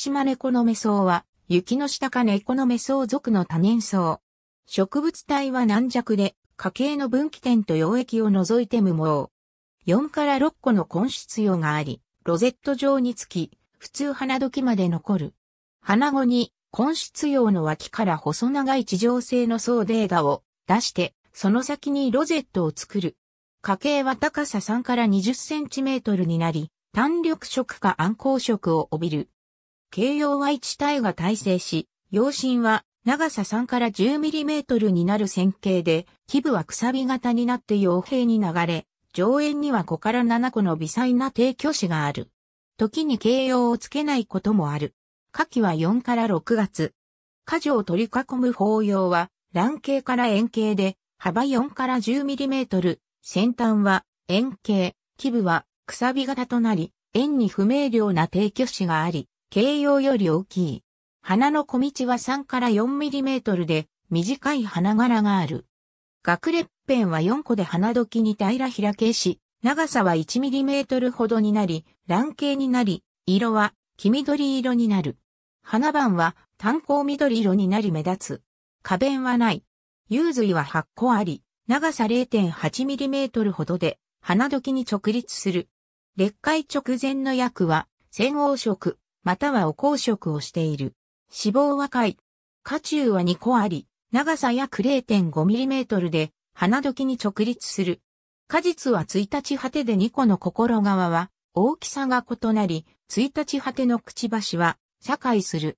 島猫のメソウは、雪の下か猫のメソウ属の多年草。植物体は軟弱で、家系の分岐点と溶液を除いて無毛。4から6個の根質葉があり、ロゼット状につき、普通花時まで残る。花後に、根質葉の脇から細長い地上性の層デーガを出して、その先にロゼットを作る。家計は高さ3から20センチメートルになり、単緑色か暗光色を帯びる。形容は一体が耐性し、陽針は長さ3から1 0トルになる線形で、基部はくさび型になって傭兵に流れ、上縁には5から7個の微細な低挙手がある。時に形容をつけないこともある。夏季は4から6月。果樹を取り囲む法要は、卵形から円形で、幅4から1 0トル、先端は円形、基部はくさび型となり、円に不明瞭な低挙手があり、形容より大きい。花の小道は3から4ミリメートルで短い花柄がある。学裂片は4個で花時に平開けし、長さは1ミリメートルほどになり、卵形になり、色は黄緑色になる。花瓣は炭鉱緑色になり目立つ。花弁はない。幽髄は8個あり、長さ0.8ミリメートルほどで、花時に直立する。裂解直前の薬は、専黄色、またはお公職をしている。脂肪は貝。家中は2個あり、長さ約 0.5mm で、花時に直立する。果実は1日果てで2個の心側は、大きさが異なり、1日果てのくちばしは、社会する。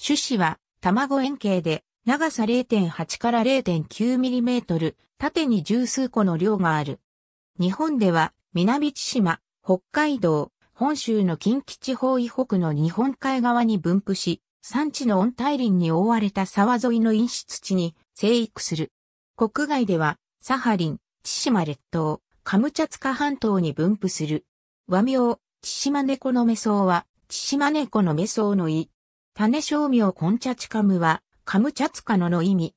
種子は、卵円形で、長さ0.8から 0.9mm、縦に十数個の量がある。日本では、南千島、北海道、本州の近畿地方以北の日本海側に分布し、山地の温帯林に覆われた沢沿いの陰湿地に生育する。国外では、サハリン、千島列島、カムチャツカ半島に分布する。和名、千島猫のメソウは、千島猫のメソウの意。種小名コンチャチカムは、カムチャツカのの意味。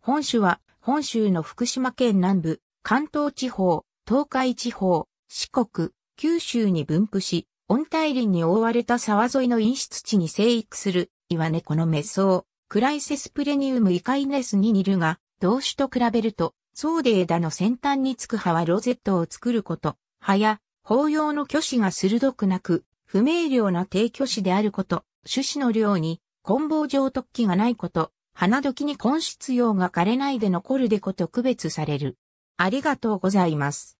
本州は、本州の福島県南部、関東地方、東海地方、四国、九州に分布し、温帯林に覆われた沢沿いの陰湿地に生育する岩猫の滅相、クライセスプレニウムイカイネスに似るが、同種と比べると、そうで枝の先端につく葉はロゼットを作ること、葉や、法要の巨子が鋭くなく、不明瞭な低巨手であること、種子の量に、梱棒状突起がないこと、花時に根質用が枯れないで残るでこと区別される。ありがとうございます。